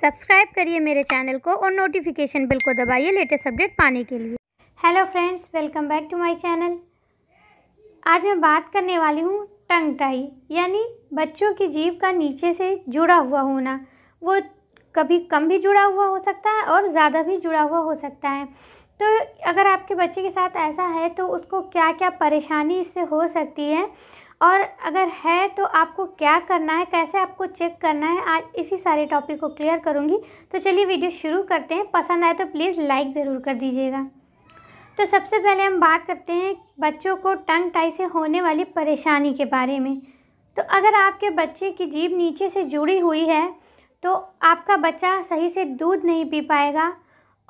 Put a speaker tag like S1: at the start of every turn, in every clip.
S1: subscribe करिए मेरे channel को और नोटिफिकेशन बिल को दबाइए लेटेस्ट अपडेट पाने के लिए hello friends welcome back to my channel आज मैं बात करने वाली हूँ टंग टाई यानी बच्चों की जीव का नीचे से जुड़ा हुआ होना वो कभी कम भी जुड़ा हुआ हो सकता है और ज़्यादा भी जुड़ा हुआ हो सकता है तो अगर आपके बच्चे के साथ ऐसा है तो उसको क्या क्या परेशानी इससे हो सकती है और अगर है तो आपको क्या करना है कैसे आपको चेक करना है आज इसी सारे टॉपिक को क्लियर करूँगी तो चलिए वीडियो शुरू करते हैं पसंद आए तो प्लीज़ लाइक ज़रूर कर दीजिएगा तो सबसे पहले हम बात करते हैं बच्चों को टंग टाई से होने वाली परेशानी के बारे में तो अगर आपके बच्चे की जीभ नीचे से जुड़ी हुई है तो आपका बच्चा सही से दूध नहीं पी पाएगा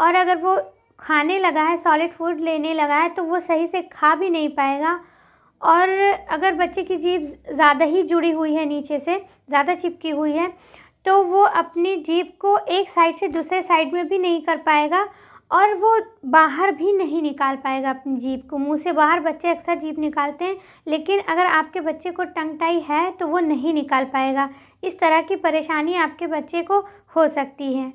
S1: और अगर वो खाने लगा है सॉलिड फूड लेने लगा है तो वो सही से खा भी नहीं पाएगा और अगर बच्चे की जीभ ज़्यादा ही जुड़ी हुई है नीचे से ज़्यादा चिपकी हुई है तो वो अपनी जीभ को एक साइड से दूसरे साइड में भी नहीं कर पाएगा और वो बाहर भी नहीं निकाल पाएगा अपनी जीभ को मुंह से बाहर बच्चे अक्सर जीभ निकालते हैं लेकिन अगर आपके बच्चे को टंग टाई है तो वो नहीं निकाल पाएगा इस तरह की परेशानी आपके बच्चे को हो सकती है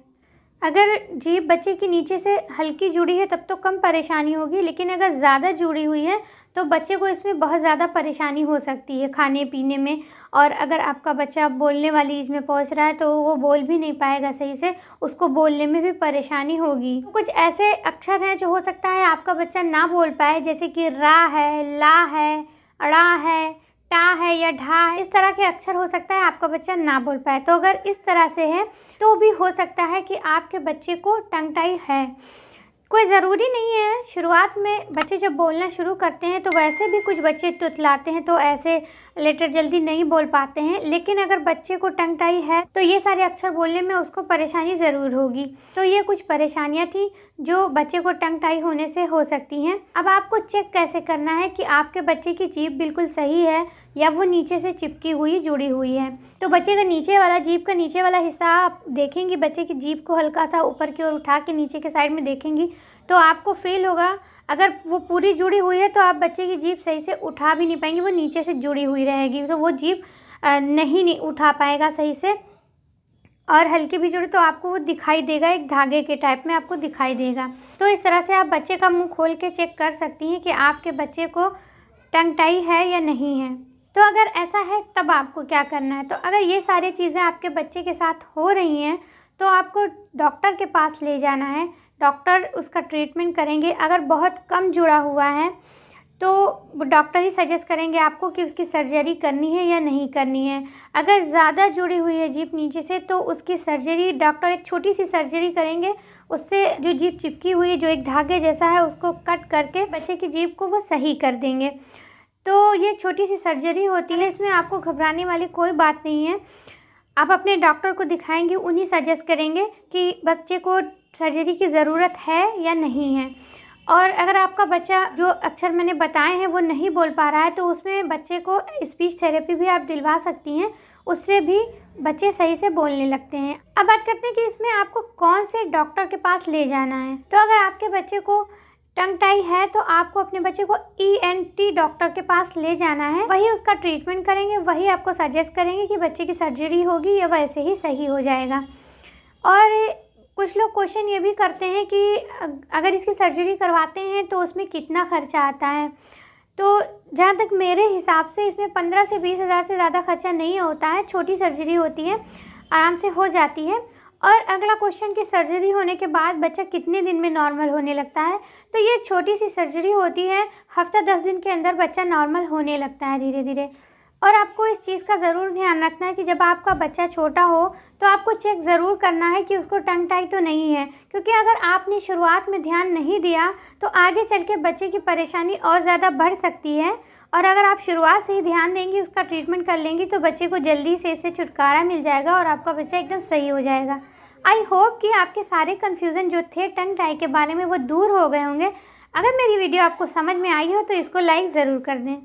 S1: अगर जीभ बच्चे की नीचे से हल्की जुड़ी है तब तो कम परेशानी होगी लेकिन अगर ज़्यादा जुड़ी हुई है तो बच्चे को इसमें बहुत ज़्यादा परेशानी हो सकती है खाने पीने में और अगर आपका बच्चा बोलने वाली इसमें पहुंच रहा है तो वो बोल भी नहीं पाएगा सही से उसको बोलने में भी परेशानी होगी तो कुछ ऐसे अक्षर हैं जो हो सकता है आपका बच्चा ना बोल पाए जैसे कि रा है ला है अड़ा है टा है या ढा है इस तरह के अक्षर हो सकता है आपका बच्चा ना बोल पाए तो अगर इस तरह से है तो भी हो सकता है कि आपके बच्चे को टंग टाई है कोई ज़रूरी नहीं है शुरुआत में बच्चे जब बोलना शुरू करते हैं तो वैसे भी कुछ बच्चे तुतलाते हैं तो ऐसे लेटर जल्दी नहीं बोल पाते हैं लेकिन अगर बच्चे को टंग टाई है तो ये सारे अक्षर बोलने में उसको परेशानी ज़रूर होगी तो ये कुछ परेशानियाँ थी जो बच्चे को टंग टाई होने से हो सकती हैं अब आपको चेक कैसे करना है कि आपके बच्चे की जीप बिल्कुल सही है या वो नीचे से चिपकी हुई जुड़ी हुई है तो बच्चे का नीचे वाला जीप का नीचे वाला हिस्सा आप देखेंगी बच्चे की जीप को हल्का सा ऊपर की ओर उठा के नीचे के साइड में देखेंगी तो आपको फील होगा अगर वो पूरी जुड़ी हुई है तो आप बच्चे की जीप सही से उठा भी नहीं पाएंगे वो नीचे से जुड़ी हुई रहेगी तो वो जीप नहीं, नहीं उठा पाएगा सही से और हल्की भी जुड़ी तो आपको वो दिखाई देगा एक धागे के टाइप में आपको दिखाई देगा तो इस तरह से आप बच्चे का मुंह खोल के चेक कर सकती हैं कि आपके बच्चे को टंग टाई है या नहीं है तो अगर ऐसा है तब आपको क्या करना है तो अगर ये सारी चीज़ें आपके बच्चे के साथ हो रही हैं तो आपको डॉक्टर के पास ले जाना है डॉक्टर उसका ट्रीटमेंट करेंगे अगर बहुत कम जुड़ा हुआ है तो डॉक्टर ही सजेस्ट करेंगे आपको कि उसकी सर्जरी करनी है या नहीं करनी है अगर ज़्यादा जुड़ी हुई है जीप नीचे से तो उसकी सर्जरी डॉक्टर एक छोटी सी सर्जरी करेंगे उससे जो जीप चिपकी हुई है जो एक धागे जैसा है उसको कट करके बच्चे की जीप को वो सही कर देंगे तो ये एक छोटी सी सर्जरी होती है इसमें आपको घबराने वाली कोई बात नहीं है आप अपने डॉक्टर को दिखाएंगे उन्हीं सजेस्ट करेंगे कि बच्चे को सर्जरी की ज़रूरत है या नहीं है और अगर आपका बच्चा जो अक्षर मैंने बताए हैं वो नहीं बोल पा रहा है तो उसमें बच्चे को स्पीच थेरेपी भी आप दिलवा सकती हैं उससे भी बच्चे सही से बोलने लगते हैं अब बात करते हैं कि इसमें आपको कौन से डॉक्टर के पास ले जाना है तो अगर आपके बच्चे को टंग टाई है तो आपको अपने बच्चे को ई एन टी डॉक्टर के पास ले जाना है वही उसका ट्रीटमेंट करेंगे वही आपको सजेस्ट करेंगे कि बच्चे की सर्जरी होगी या वैसे ही सही हो जाएगा और कुछ लोग क्वेश्चन ये भी करते हैं कि अगर इसकी सर्जरी करवाते हैं तो उसमें कितना खर्चा आता है तो जहाँ तक मेरे हिसाब से इसमें पंद्रह से बीस हज़ार से ज़्यादा खर्चा नहीं होता है छोटी सर्जरी होती है आराम से हो जाती है और अगला क्वेश्चन कि सर्जरी होने के बाद बच्चा कितने दिन में नॉर्मल होने लगता है तो ये छोटी सी सर्जरी होती है हफ्ता दस दिन के अंदर बच्चा नॉर्मल होने लगता है धीरे धीरे और आपको इस चीज़ का ज़रूर ध्यान रखना है कि जब आपका बच्चा छोटा हो तो आपको चेक ज़रूर करना है कि उसको टंग टाई तो नहीं है क्योंकि अगर आपने शुरुआत में ध्यान नहीं दिया तो आगे चल के बच्चे की परेशानी और ज़्यादा बढ़ सकती है और अगर आप शुरुआत से ही ध्यान देंगी उसका ट्रीटमेंट कर लेंगी तो बच्चे को जल्दी से इससे छुटकारा मिल जाएगा और आपका बच्चा एकदम सही हो जाएगा आई होप कि आपके सारे कन्फ्यूज़न जो थे टंग टाई के बारे में वो दूर हो गए होंगे अगर मेरी वीडियो आपको समझ में आई हो तो इसको लाइक ज़रूर कर दें